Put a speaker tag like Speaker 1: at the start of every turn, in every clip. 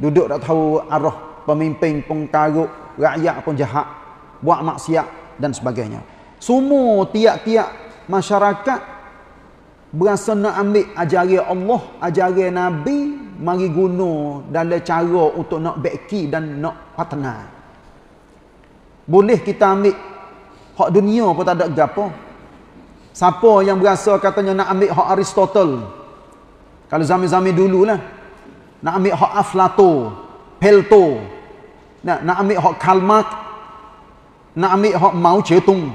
Speaker 1: duduk tak tahu arah pemimpin pengkaruk rakyat pun jahat buat maksiat dan sebagainya semua tiap-tiap masyarakat berasa nak ambil ajaran Allah ajaran Nabi mari guna dalam cara untuk nak beki dan nak partner boleh kita ambil hak dunia pun tak ada gapo siapa yang berasa katanya nak ambil hak Aristotle kalau zaman-zaman dululah nak ambil hak aflato, pelto, nak nak ambil hak kalmak, nak ambil hak mau cetung.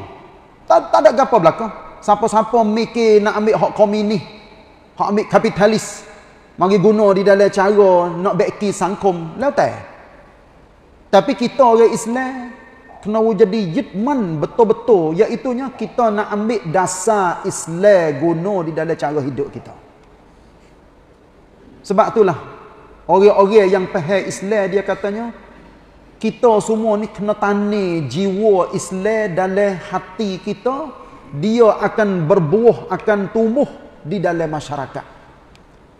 Speaker 1: Tak tak ada apa belakang. Siapa-siapa mikir nak ambil hak komini, hak ambil kapitalis, mari guna di dalam cara nak beki sangkom, lah tak? Tapi kita orang Islam kena jadi yitman betul-betul iaitu kita nak ambil dasar Islam guna di dalam cara hidup kita. Sebab itulah Orang-orang yang faham Islam dia katanya kita semua ni kena tani jiwa Islam dalam hati kita dia akan berbuah akan tumbuh di dalam masyarakat.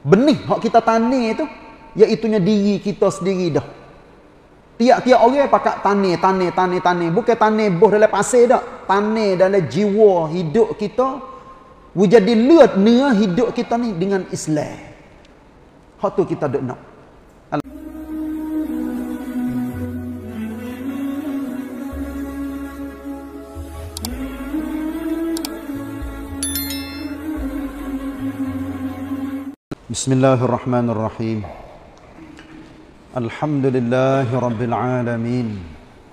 Speaker 1: Benih hak kita tani itu iaitu diri kita sendiri dah. Tiap-tiap orang pakak tani tani tani tani bukan tani boh dalam pasir dah, tani dalam jiwa hidup kita wujud di luar hidup kita ni dengan Islam. Hak tu kita duk nak. Bismillahirrahmanirrahim Alhamdulillahi Rabbil Alamin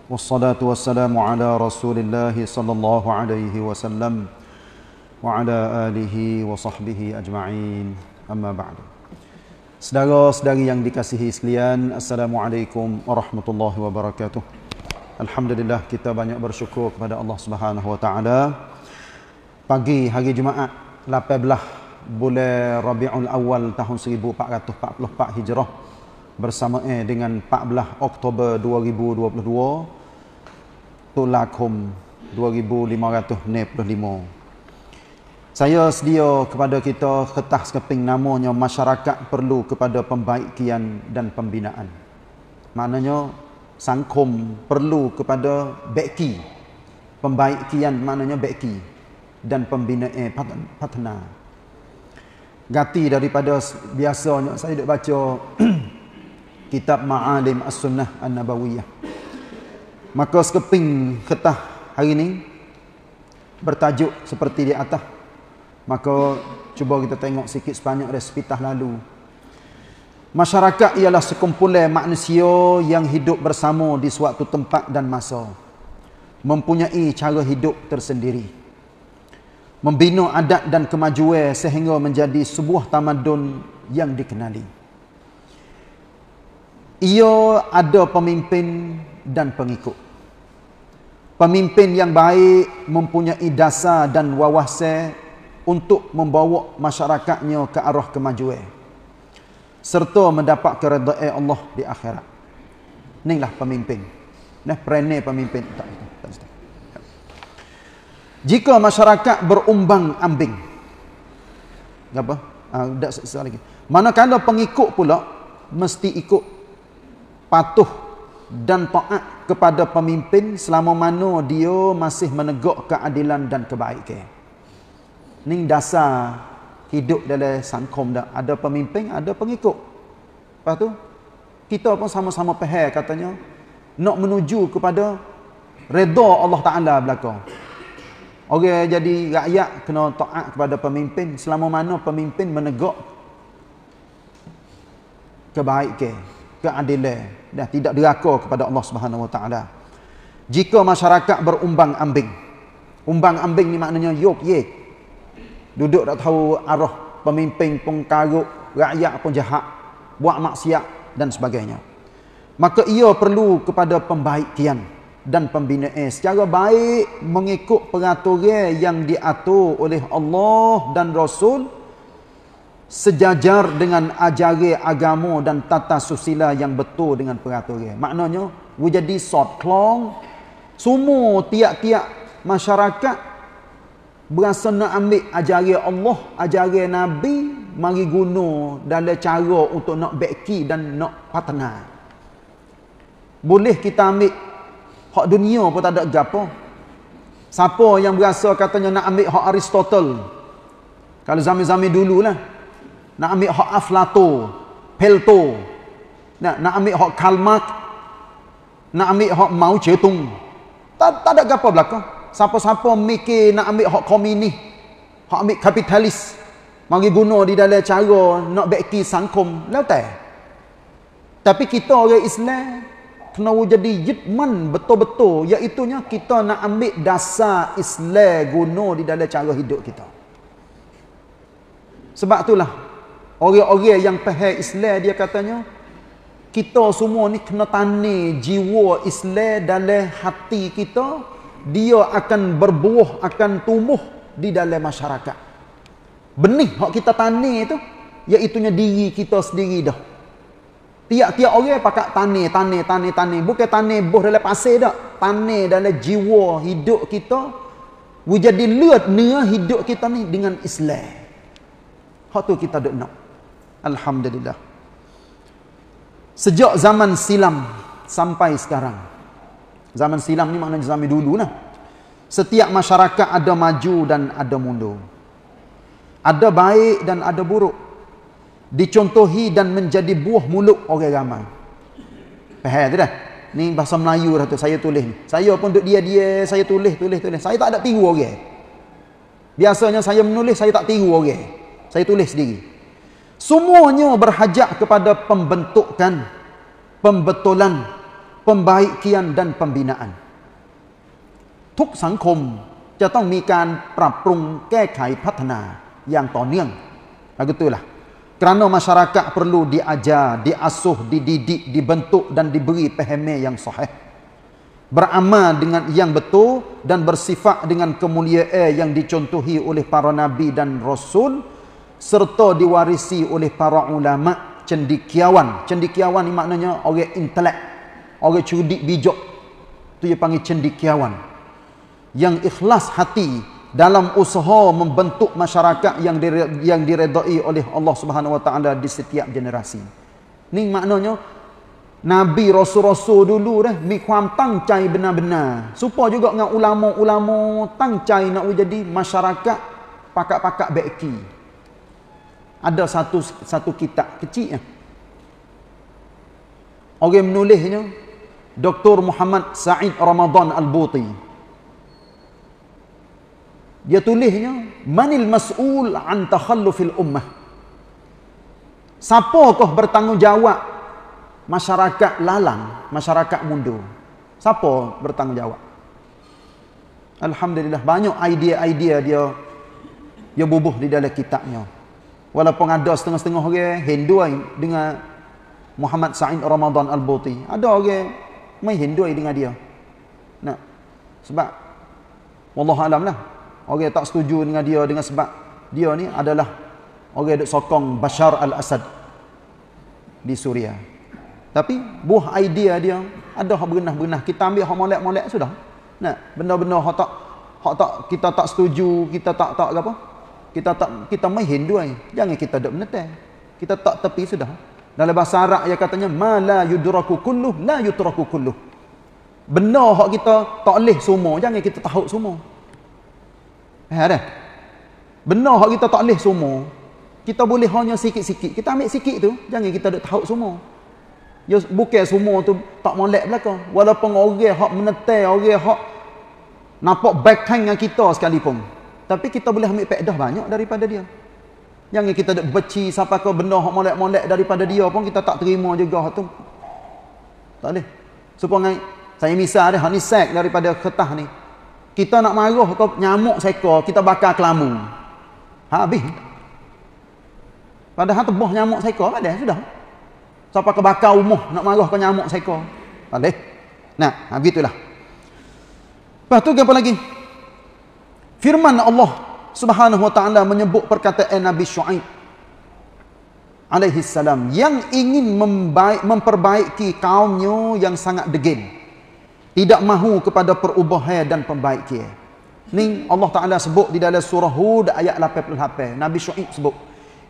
Speaker 1: Wassalatu wassalamu ala Rasulillahi sallallahu alaihi wasallam Wa ala alihi wa sahbihi ajma'in Amma ba'du Sedara-sedari yang dikasihi sekalian Assalamualaikum warahmatullahi wabarakatuh Alhamdulillah kita banyak bersyukur kepada Allah subhanahu wa ta'ala Pagi hari Jumaat 18 bulan Rabiul Awal tahun 1444 Hijrah bersama eh, dengan 14 Oktober 2022 Tulakum 2595 Saya sedia kepada kita ketah sekeping namanya masyarakat perlu kepada pembaikian dan pembinaan maknanya sangkum perlu kepada beki pembaikian maknanya beki dan pembinaan eh, patna Gati daripada biasanya saya duk baca kitab Ma'alim As-Sunnah An-Nabawiyah. Maka sekeping ketah hari ini bertajuk seperti di atas. Maka cuba kita tengok sikit sepanjang resipi tah lalu. Masyarakat ialah sekumpulan manusia yang hidup bersama di suatu tempat dan masa. Mempunyai cara hidup tersendiri membina adat dan kemajuan sehingga menjadi sebuah tamadun yang dikenali. Ia ada pemimpin dan pengikut. Pemimpin yang baik mempunyai dasar dan wawasan untuk membawa masyarakatnya ke arah kemajuan serta mendapat keridaan Allah di akhirat. Inilah pemimpin. Nah, perene pemimpin tak itu jika masyarakat berumbang ambing apa ada ah, uh, soal lagi kala pengikut pula mesti ikut patuh dan taat kepada pemimpin selama mana dia masih menegak keadilan dan kebaikan Ning dasar hidup dalam sangkom dah ada pemimpin ada pengikut lepas tu kita pun sama-sama faham katanya nak menuju kepada redha Allah Taala belakang Orang yang jadi rakyat kena taat kepada pemimpin selama mana pemimpin menegak kebaikan, keadilan dan tidak deraka kepada Allah Subhanahu Wa Taala. Jika masyarakat berumbang-ambing. Umbang-ambing ni maknanya yok ye. Duduk tak tahu arah pemimpin pun karuk, rakyat pun jahat, buat maksiat dan sebagainya. Maka ia perlu kepada pembaikan dan pembinaan secara baik mengikut peraturan yang diatur oleh Allah dan Rasul sejajar dengan ajaran agama dan tata susila yang betul dengan peraturan maknanya we jadi sort klong semua tiap-tiap masyarakat berasa nak ambil ajaran Allah ajaran Nabi mari guna dalam cara untuk nak beki dan nak patenah. boleh kita ambil Hak dunia pun tak ada gapo. Siapa yang berasa katanya nak ambil hak Aristotle? Kalau zaman-zaman dulu lah, Nak ambil hak Aflato, Pelto. Nak nak ambil hak Karl Marx. Nak ambil hak Mao Zedong. Tak tak ada gapo belaka. Siapa-siapa mikir nak ambil hak komunis, hak ambil kapitalis. Mari guna di dalam cara nak beki sangkum. Lautai. Tapi kita orang Islam, kena jadi yitman betul-betul iaitu kita nak ambil dasar Islam guna di dalam cara hidup kita sebab itulah orang-orang yang pehe Islam dia katanya kita semua ni kena tani jiwa Islam dalam hati kita dia akan berbuah akan tumbuh di dalam masyarakat benih hak kita tani itu iaitu diri kita sendiri dah Tiap-tiap orang pakat tani, tani, tani, tani. Bukan tani boh dalam pasir tak. Tani dalam jiwa hidup kita. Wujud lewat nia hidup kita ni dengan Islam. Hak tu kita duk nak. Alhamdulillah. Sejak zaman silam sampai sekarang. Zaman silam ni maknanya zaman dulu lah. Setiap masyarakat ada maju dan ada mundur. Ada baik dan ada buruk dicontohi dan menjadi buah mulut orang ramai. Faham tak? Ni bahasa Melayu dah tu saya tulis Saya pun duk dia-dia saya tulis tulis tulis. Saya tak ada tiru orang. Okay? Biasanya saya menulis saya tak tiru orang. Okay? Saya tulis sendiri. Semuanya berhajat kepada pembentukan, pembetulan, pembaikian dan pembinaan. Tuk sangkum จะต้องมีการปรับปรุงแก้ไขพัฒนาอย่างต่อเนื่องแล้วก็ตัวละ่ะ kerana masyarakat perlu diajar, diasuh, dididik, dibentuk dan diberi pahami yang sahih. Beramal dengan yang betul dan bersifat dengan kemuliaan yang dicontohi oleh para nabi dan rasul serta diwarisi oleh para ulama cendikiawan. Cendikiawan ni maknanya orang intelek, orang cerdik bijak. Tu dia panggil cendikiawan. Yang ikhlas hati, dalam usaha membentuk masyarakat yang dire, yang diredai oleh Allah Subhanahu wa taala di setiap generasi. Ni maknanya nabi rasul-rasul dulu dah mi kuam tang cai benar-benar. Supa juga dengan ulama-ulama tang cai nak jadi masyarakat pakak-pakak beki. Ada satu satu kitab kecil ya. Orang menulisnya Dr. Muhammad Said Ramadan Al-Buti. Dia tulisnya manil mas'ul an takhallufil ummah. Siapa kau bertanggungjawab masyarakat lalang, masyarakat mundur? Siapa bertanggungjawab? Alhamdulillah banyak idea-idea dia dia bubuh di dalam kitabnya. Walaupun ada setengah-setengah orang Hindu dengan Muhammad Sa'id Ramadan Al-Buti. Ada orang main Hindu dengan dia. Nah. Sebab wallahu alam lah orang tak setuju dengan dia dengan sebab dia ni adalah orang yang sokong Bashar al-Assad di Suria. Tapi buah idea dia ada hak benah-benah kita ambil hak molek-molek sudah. Nah, benda-benda hak tak hak tak kita tak setuju, kita tak tak apa? Kita tak kita mai Hindu ai. Jangan kita dak menetel. Kita tak tepi sudah. Dalam bahasa Arab ya katanya mala yudraku kulluh la yutraku kulluh. Benar hak kita tak leh semua, jangan kita tahu semua. Faham eh, dah? Benar hak kita tak boleh semua. Kita boleh hanya sikit-sikit. Kita ambil sikit tu, jangan kita duk tahu semua. Ya bukan semua tu tak molek belakang. Walaupun orang hak menetai, orang hak nampak backhand dengan kita sekalipun. Tapi kita boleh ambil pekdah banyak daripada dia. Jangan kita duk beci siapa ke benda hak molek-molek daripada dia pun kita tak terima juga hak tu. Tak boleh. Supaya saya misal ada honey sack daripada ketah ni kita nak marah kau nyamuk seko kita bakar kelamu habis padahal tebah nyamuk seekor ada sudah siapa kebakar rumah nak marah kau nyamuk seekor ada nah habitulah lepas tu apa lagi firman Allah subhanahu wa ta'ala menyebut perkataan Nabi Shu'aib alaihi salam yang ingin memperbaiki kaumnya yang sangat degil tidak mahu kepada perubahan dan pembaikan. Ni Allah Taala sebut di dalam surah Hud ayat 88. Nabi Syuaib sebut,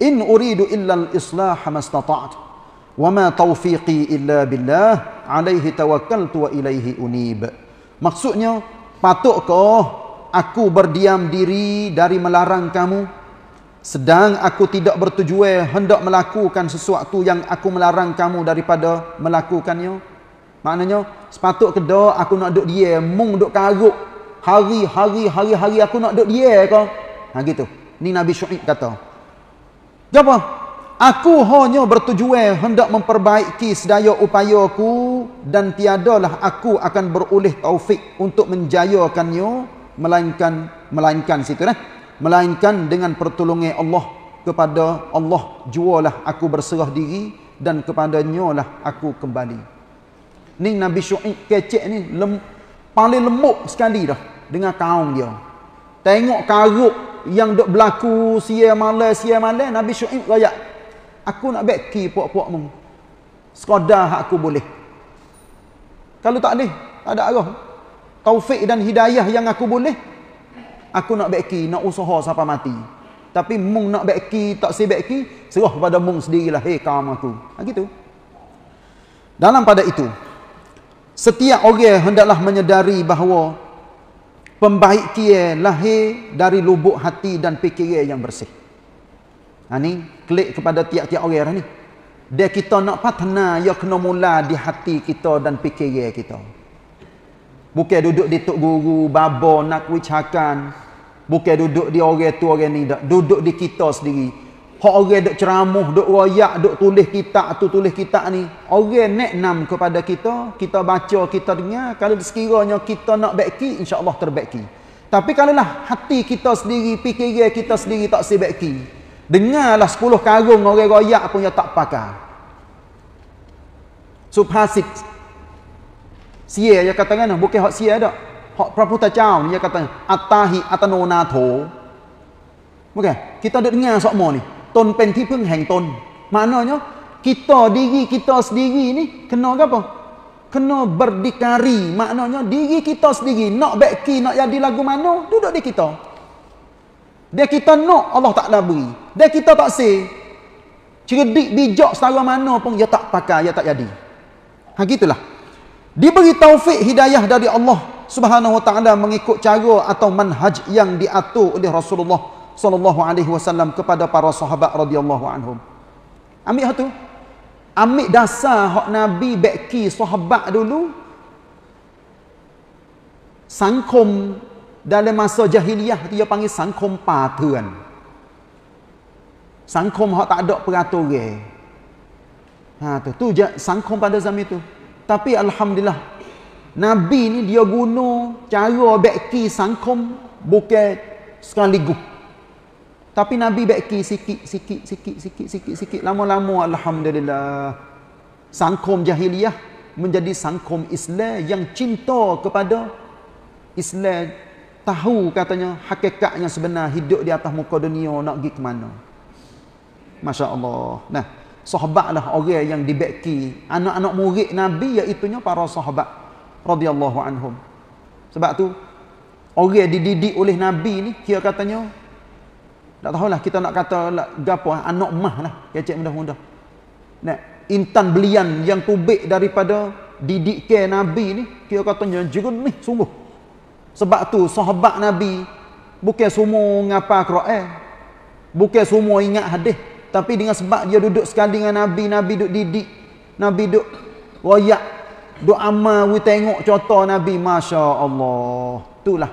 Speaker 1: "In uridu illa al-islah mastata'at wa ma tawfiqi illa billah 'alaihi tawakkaltu wa ilaihi unib." Maksudnya, patutkah aku berdiam diri dari melarang kamu sedang aku tidak bertujuan hendak melakukan sesuatu yang aku melarang kamu daripada melakukannya? Maknanya sepatut ke aku nak duduk dia mung duduk karuk hari-hari hari-hari aku nak duduk dia ke. Ha gitu. Ni Nabi Syuib kata. Japa? Aku hanya bertujuan hendak memperbaiki sedaya upayaku dan tiadalah aku akan beroleh taufik untuk menjayakannya melainkan melainkan situ eh? Melainkan dengan pertolongan Allah kepada Allah jualah aku berserah diri dan kepadanya lah aku kembali ni Nabi Syu'ib kecek ni lem, paling lembut sekali dah dengan kaum dia tengok karuk yang dok berlaku siya malas siya malai Nabi Syu'ib rakyat aku nak beki puak-puak mu sekadar aku boleh kalau tak boleh tak ada arah taufik dan hidayah yang aku boleh aku nak beki nak usaha sampai mati tapi mung nak beki tak si beki serah pada mung sendirilah hei kaum aku begitu ha, dalam pada itu Setiap orang hendaklah menyedari bahawa pembaikan lahir dari lubuk hati dan fikiran yang bersih. Ha ni klik kepada tiap-tiap orang ni. Dia kita nak patna ya kena mula di hati kita dan fikiran kita. Bukan duduk di tok guru, babo nak wicakan. Bukan duduk di orang tu orang ni, duduk di kita sendiri. Hak orang dok ceramah, dok wayak, dok tulis kitab tu, tulis kitab ni. Orang nak nam kepada kita, kita baca, kita dengar. Kalau sekiranya kita nak baiki insya Allah terbaiki Tapi kalau lah hati kita sendiri, fikiran kita sendiri tak sebaikki. Dengarlah sepuluh karung orang wayak pun yang tak pakar. Subhasib. Sia yang kata kan, bukan hak sia tak. Hak praputa caw ni yang kata, Atahi atanonato. Bukan? Kita duk dengar sokmo ni tun pen ti pung heng tun. Maknanya, kita diri kita sendiri ni, kena ke apa? Kena berdikari. Maknanya, diri kita sendiri, nak beki, nak jadi lagu mana, duduk di kita. Dia kita nak, Allah tak ada beri. kita tak say. Cerdik, bijak, setara mana pun, dia tak pakai, dia tak jadi. Ha, gitulah. Diberi taufik hidayah dari Allah subhanahu ta'ala mengikut cara atau manhaj yang diatur oleh Rasulullah sallallahu alaihi wasallam kepada para sahabat radhiyallahu anhum. Ambil hatu. Ambil dasar hak Nabi beki sahabat dulu. Sangkom dalam masa jahiliah dia panggil sangkum patuan. Sangkom hak tak ada peraturan. Ha tu tu je sangkom pada zaman itu. Tapi alhamdulillah Nabi ni dia guna cara beki sangkom bukan sekali gugur tapi Nabi beki sikit, sikit, sikit, sikit, sikit, sikit. Lama-lama, Alhamdulillah. Sangkom jahiliyah menjadi sangkom Islam yang cinta kepada Islam. Tahu katanya hakikatnya sebenar hidup di atas muka dunia nak pergi ke mana. Masya Allah. Nah, sahabatlah orang yang dibeki. Anak-anak murid Nabi iaitunya para sahabat. radhiyallahu anhum. Sebab tu, orang yang dididik oleh Nabi ni, kira katanya tak tahulah kita nak kata lah, gapo ah, anak mah lah kecek muda-muda. Nah, intan belian yang kubik daripada didik ke Nabi ni, kira katanya juga ni sungguh. Sebab tu sahabat Nabi bukan semua ngapa Quran. Eh. Bukan semua ingat hadis, tapi dengan sebab dia duduk sekali dengan Nabi, Nabi duduk didik, Nabi duduk royak, duduk amal, we tengok contoh Nabi, masya-Allah. Itulah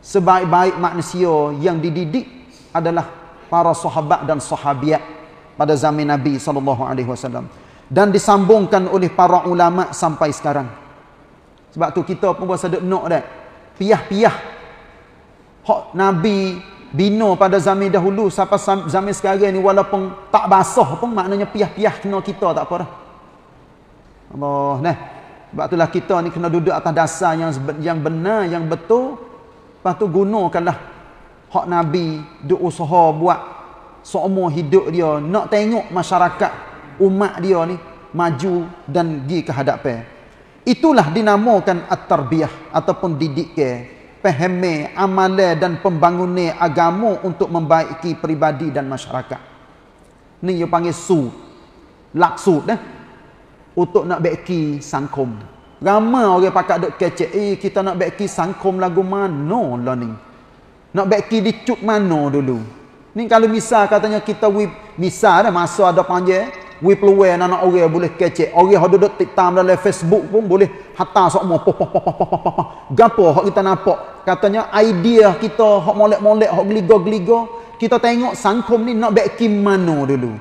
Speaker 1: sebaik-baik manusia yang dididik adalah para sahabat dan sahabiat pada zaman Nabi sallallahu alaihi wasallam dan disambungkan oleh para ulama sampai sekarang. Sebab tu kita pun rasa dak nok dak. Piah-piah. Hak Nabi bina pada zaman dahulu sampai zaman sekarang ni walaupun tak basah pun maknanya piah-piah kena kita tak apa dah. Allah nah. Sebab itulah kita ni kena duduk atas dasar yang yang benar, yang betul. Lepas tu gunakanlah hak Nabi do usaha buat seumur hidup dia nak tengok masyarakat umat dia ni maju dan gi ke hadapan itulah dinamakan at-tarbiyah ataupun ke pemahaman amale dan pembangunan agama untuk membaiki peribadi dan masyarakat ni yang panggil su laksud eh? untuk nak baiki sangkom ramai orang pakak dok kecek eh kita nak baiki sangkom lagu mana lah ni nak beki di cuk mana dulu? Ni kalau misal katanya kita we misal dah masa ada panjang, we peluai anak orang okay, boleh kecek. Orang okay, duduk tiktam dalam Facebook pun boleh hantar semua. Pop, pop, pop, pop, pop, pop, pop. Gapa yang kita nampak? Katanya idea kita yang molek-molek, yang geliga-geliga. Kita tengok sangkom ni nak beki mana dulu?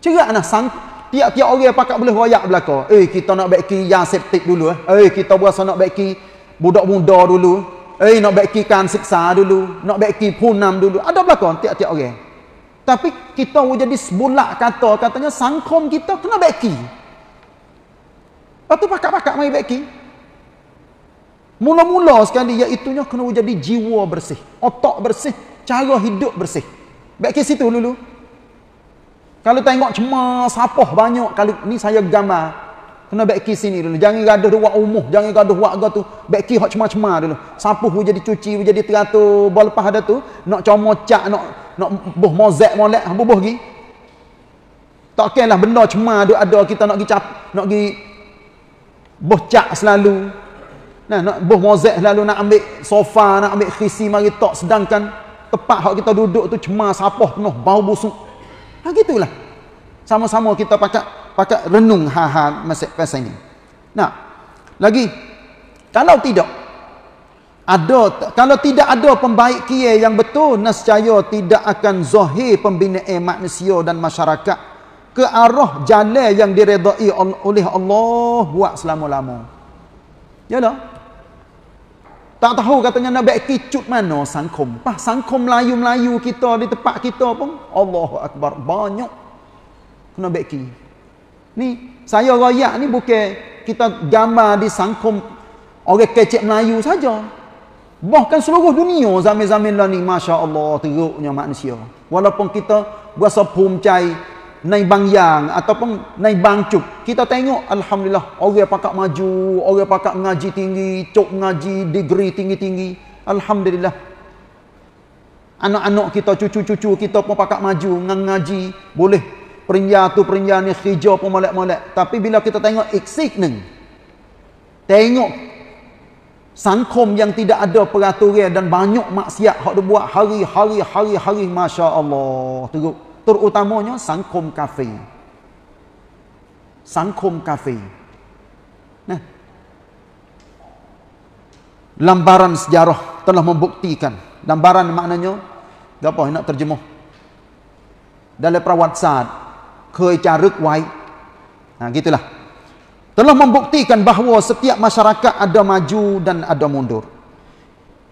Speaker 1: Cerak nak sangkum. Tiap-tiap orang pakak boleh royak belakang. Eh, kita nak beki yang septik dulu. Eh, eh kita berasa nak beki budak muda dulu. Eh, nak bekikan siksa dulu. Nak beki punam dulu. Ada belakang tiap-tiap orang. Tapi kita jadi sebulat kata. Katanya sangkom kita kena beki. Apa tu pakak-pakak mai beki. Mula-mula sekali iaitunya kena jadi jiwa bersih. Otak bersih. Cara hidup bersih. Baiki situ dulu. Kalau tengok cemas, sapah banyak. Kalau ni saya gambar kena beki sini dulu jangan gaduh dua umuh jangan gaduh warga tu beki hak cema-cema dulu sapu hu jadi cuci hu jadi teratur bol lepas ada tu nak como cak nak nak buh mozek molek hang buh lagi, tak kenlah benda cema duk ada kita nak gi cap nak gi buh cak selalu nah nak buh mozek selalu nak ambil sofa nak ambil khisi mari tak sedangkan tempat hak kita duduk tu cema sapah penuh bau busuk nah ha, gitulah sama-sama kita pakai Pakai renung ha-ha masa ini. Nah, lagi, kalau tidak, ada kalau tidak ada pembaik kia yang betul, nascaya tidak akan zahir pembinaan manusia dan masyarakat ke arah jalan yang diredai oleh Allah buat selama-lama. Yalah. Tak tahu katanya nak baik kicut mana sangkum. Pah sangkum layu melayu kita di tempat kita pun. Allahu Akbar. Banyak. Kena baik kicut. Ni saya royak ni bukan kita gambar di sangkum orang kecil Melayu saja. Bahkan seluruh dunia zaman-zaman lah ni Masya Allah teruknya manusia Walaupun kita berasa cai, Naik bang yang Ataupun naik bang cuk Kita tengok Alhamdulillah Orang pakak maju Orang pakak ngaji tinggi Cuk ngaji degree tinggi-tinggi Alhamdulillah Anak-anak kita cucu-cucu kita pun pakak maju Ngaji boleh Perinya tu perinya ni hijau pun molek-molek. Tapi bila kita tengok eksik ni. Tengok. Sangkom yang tidak ada peraturan dan banyak maksiat yang dia buat hari-hari-hari-hari. Masya Allah. Teruk. Terutamanya sangkom kafe. Sangkom kafe. Nah. Lambaran sejarah telah membuktikan. Lambaran maknanya. Gak apa nak terjemuh. Dalam perawat saat. คยจารึกไว้นะ gitulah telah membuktikan bahawa setiap masyarakat ada maju dan ada mundur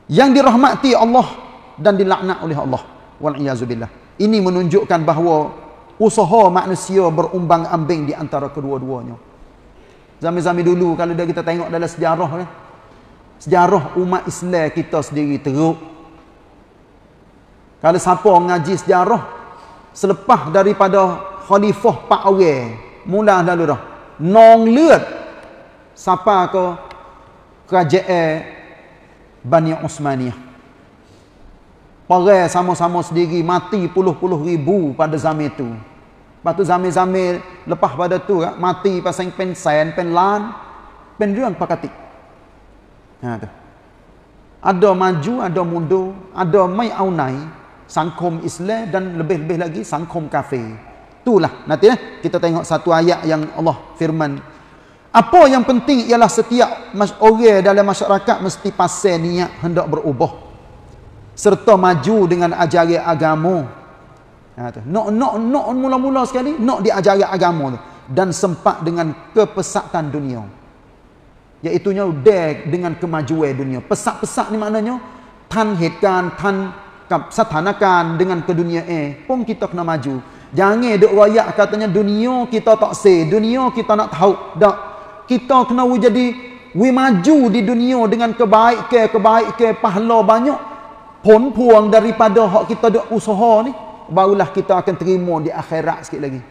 Speaker 1: yang dirahmati Allah dan dilaknat oleh Allah wal ini menunjukkan bahawa usaha manusia berumbang-ambing di antara kedua-duanya zaman-zaman dulu kalau dah kita tengok dalam sejarah eh? sejarah umat Islam kita sendiri teruk kalau siapa mengaji sejarah selepas daripada khalifah pak orang mula lalu dah nong lihat siapa ke kerajaan Bani Usmaniyah perai sama-sama sendiri mati puluh-puluh ribu pada zaman itu lepas tu zaman-zaman lepas pada tu ah, mati pasang pensen penlan penrian pakati ha, tu. ada maju ada mundur ada mai aunai sangkom Islam dan lebih-lebih lagi sangkom kafir Itulah nanti eh, kita tengok satu ayat yang Allah firman. Apa yang penting ialah setiap orang dalam masyarakat mesti pasal niat hendak berubah. Serta maju dengan ajaran agama. Ha, tu. no nak, nak mula-mula sekali, nak diajari agama tu. Dan sempat dengan kepesatan dunia. Iaitunya dengan kemajuan dunia. Pesat-pesat ni maknanya, tan hitkan, tan satanakan dengan ke dunia eh, pun kita kena maju. Jangan duk royak katanya dunia kita tak se, dunia kita nak tahu. Dak. Kita kena jadi we maju di dunia dengan kebaikan-kebaikan pahala banyak. Pon puang daripada hak kita duk usaha ni, barulah kita akan terima di akhirat sikit lagi.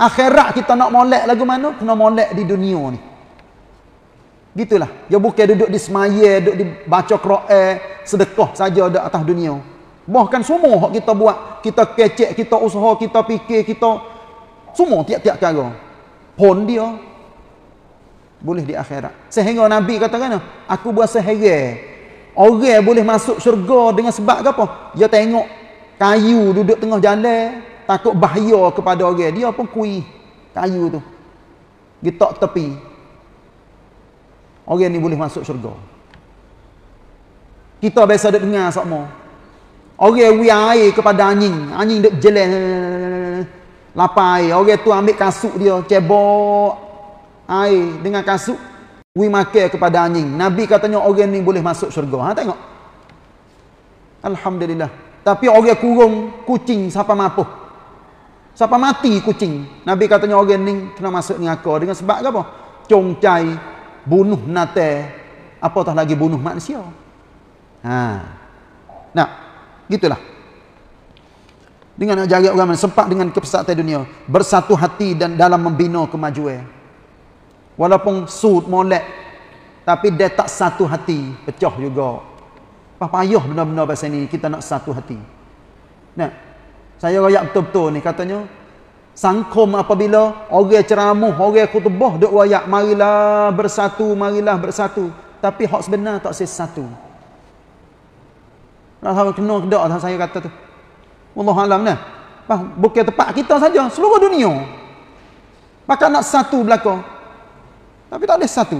Speaker 1: Akhirat kita nak molek lagu mana? Kena molek di dunia ni. Gitulah. Ya bukan duduk di semaya, duduk di baca Quran, sedekah saja di atas dunia. Bahkan semua yang kita buat, kita kecek, kita usaha, kita fikir, kita semua tiap-tiap cara. Pun dia boleh di akhirat. Sehingga Nabi kata kan, aku buat sehere. Orang boleh masuk syurga dengan sebab apa? Dia tengok kayu duduk tengah jalan, takut bahaya kepada orang. Dia pun kuih kayu tu. Getok tepi. Orang ni boleh masuk syurga. Kita biasa dengar semua. Orang yang buang air kepada anjing. Anjing duduk jelek. Lapar air. Orang tu ambil kasut dia. Cebok air dengan kasut. Wui makan kepada anjing. Nabi katanya orang ni boleh masuk syurga. Ha, tengok. Alhamdulillah. Tapi orang kurung kucing siapa mampu. Siapa mati kucing. Nabi katanya orang ni kena masuk dengan aku. Dengan sebab apa? Congcai bunuh nate. apa Apatah lagi bunuh manusia. Nah, ha. Nah gitulah dengan nak jaga orang sempat dengan kepesatan dunia bersatu hati dan dalam membina kemajuan walaupun sud molek tapi dia tak satu hati pecah juga apa payah benar-benar pasal ni kita nak satu hati nah saya royak betul-betul ni katanya sangkom apabila orang ceramah orang khutbah duk royak marilah bersatu marilah bersatu tapi hak sebenar tak sesatu satu lah hang kena kedak lah saya kata tu. Allah alam dah. Bah, bukan tempat kita saja, seluruh dunia. Maka nak satu belaka. Tapi tak ada satu.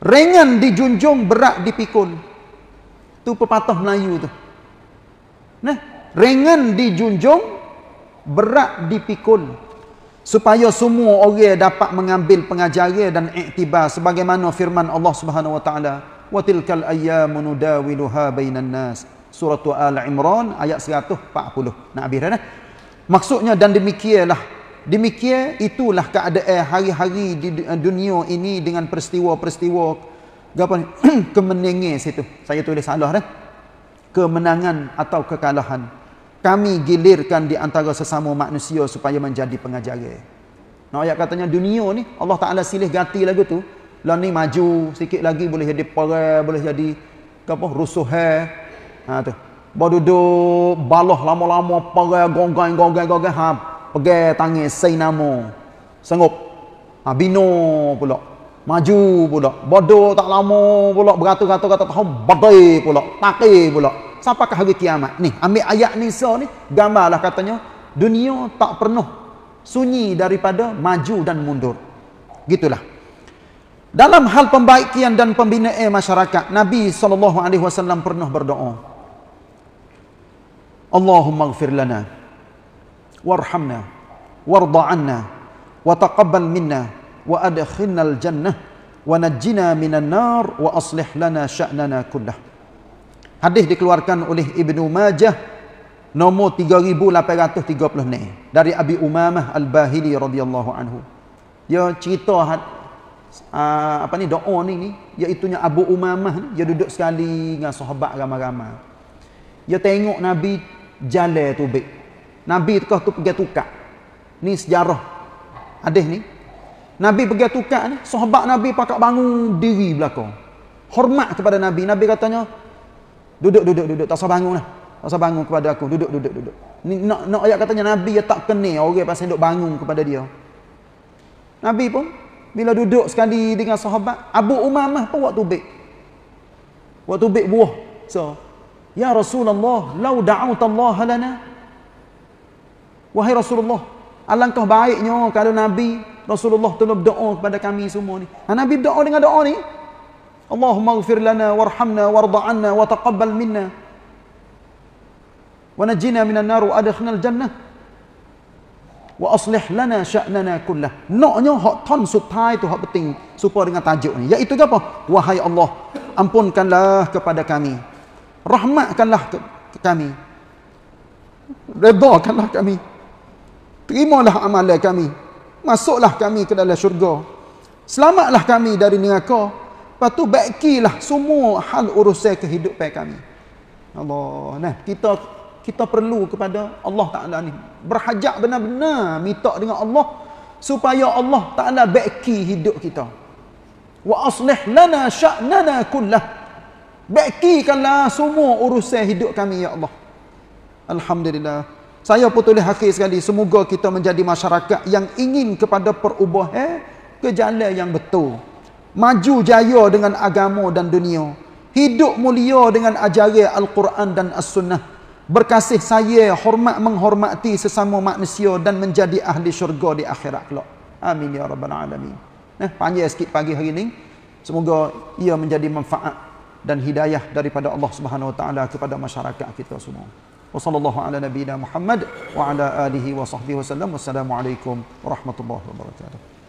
Speaker 1: Ringan dijunjung, berat dipikul. Tu pepatah Melayu tu. Nah, ringan dijunjung, berat dipikul. Supaya semua orang dapat mengambil pengajaran dan iktibar sebagaimana firman Allah Subhanahu wa taala, "Wa tilkal ayyamun nudawiluha bainan nas." surah al imran ayat 140 nak habis dah nah maksudnya dan demikianlah demikian itulah keadaan hari-hari di eh, dunia ini dengan peristiwa-peristiwa apa kemenangan situ saya tulis salah dah kemenangan atau kekalahan kami gilirkan di antara sesama manusia supaya menjadi pengajar. Nah ayat katanya dunia ni Allah Taala silih ganti lagu tu. Lah ni maju sikit lagi boleh jadi perang, boleh jadi apa rusuhan ha tu bo duduk baloh lama-lama pagai gonggai gonggai gonggai ha pegai tangis sei namo sengup ha bino pula maju pula bodoh tak lama pula beratur-atur kata tahu bagai pula takir pula siapa ke hari kiamat ni ambil ayat nisa ni gambarlah katanya dunia tak pernah sunyi daripada maju dan mundur gitulah dalam hal pembaikan dan pembinaan masyarakat nabi SAW pernah berdoa Allahumma اللهم اغفر لنا وارحمنا وارض عنا وتقبل منا وادخلنا الجنه ونجنا من النار واصلح لنا شاننا كله Hadis dikeluarkan oleh Ibnu Majah nomor 3830 ni dari Abi Umamah Al-Bahili radhiyallahu anhu. Dia cerita uh, apa ni doa ni ni iaitu Abu Umamah dia duduk sekali dengan sahabat ramai-ramai. Dia tengok Nabi jalan tu baik. Nabi kau tu pergi tukar. Ni sejarah. Hadis ni. Nabi pergi tukar ni, sahabat Nabi pakak bangun diri belakang. Hormat kepada Nabi. Nabi katanya, duduk, duduk, duduk. Tak usah bangun lah. Tak usah bangun kepada aku. Duduk, duduk, duduk. Ni, nak, nak ayat katanya, Nabi dia tak kena orang pasal duduk bangun kepada dia. Nabi pun, bila duduk sekali dengan sahabat, Abu Umamah pun waktu baik. Waktu baik buah. So, Ya Rasulullah, lau da'ut Allah lana. Wahai Rasulullah, alangkah baiknya kalau Nabi Rasulullah tu berdoa kepada kami semua ni. Ha, Nabi berdoa dengan doa ni. Allahumma gfir lana, warhamna, warda'anna, wa taqabbal minna. Wa najina minan naru adakhnal jannah. Wa aslih lana sya'nana kullah. Noknya, hak ton sutai tu hak penting. Supaya dengan tajuk ni. Iaitu apa? Wahai Allah, ampunkanlah kepada kami rahmatkanlah kami redakanlah kami terimalah amalan kami masuklah kami ke dalam syurga selamatlah kami dari neraka lepas tu baikilah semua hal urusan kehidupan kami Allah nah kita kita perlu kepada Allah Taala ni berhajat benar-benar minta dengan Allah supaya Allah Taala baiki hidup kita wa aslih lana sya'nana kullah Bekikanlah semua urusan hidup kami, Ya Allah. Alhamdulillah. Saya pun tulis akhir sekali. Semoga kita menjadi masyarakat yang ingin kepada perubahan eh, ke jalan yang betul. Maju jaya dengan agama dan dunia. Hidup mulia dengan ajaran Al-Quran dan As-Sunnah. Berkasih saya hormat menghormati sesama manusia dan menjadi ahli syurga di akhirat kelak. Amin ya rabbal alamin. Nah, eh, panjang sikit pagi hari ini. Semoga ia menjadi manfaat dan hidayah daripada Allah Subhanahu wa taala kepada masyarakat kita semua. Wassallallahu ala nabiyyina Muhammad wa ala alihi wa sahbihi wasallam. Wassalamualaikum warahmatullahi wabarakatuh.